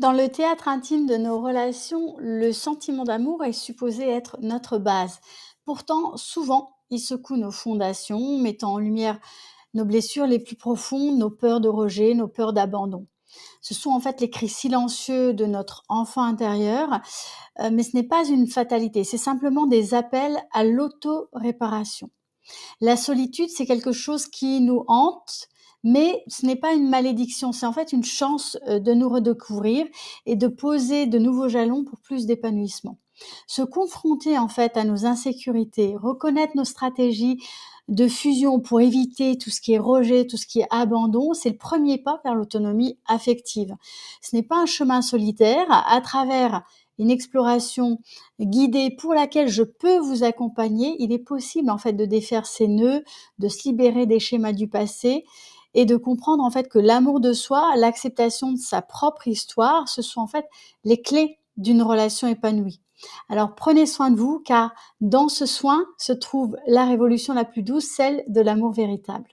Dans le théâtre intime de nos relations, le sentiment d'amour est supposé être notre base. Pourtant, souvent, il secoue nos fondations, mettant en lumière nos blessures les plus profondes, nos peurs de rejet, nos peurs d'abandon. Ce sont en fait les cris silencieux de notre enfant intérieur, euh, mais ce n'est pas une fatalité, c'est simplement des appels à l'auto-réparation. La solitude, c'est quelque chose qui nous hante, mais ce n'est pas une malédiction, c'est en fait une chance euh, de nous redécouvrir et de poser de nouveaux jalons pour plus d'épanouissement. Se confronter en fait à nos insécurités, reconnaître nos stratégies de fusion pour éviter tout ce qui est rejet, tout ce qui est abandon, c'est le premier pas vers l'autonomie affective. Ce n'est pas un chemin solitaire. À travers une exploration guidée pour laquelle je peux vous accompagner, il est possible en fait de défaire ces nœuds, de se libérer des schémas du passé et de comprendre en fait que l'amour de soi, l'acceptation de sa propre histoire, ce sont en fait les clés d'une relation épanouie. Alors prenez soin de vous car dans ce soin se trouve la révolution la plus douce, celle de l'amour véritable.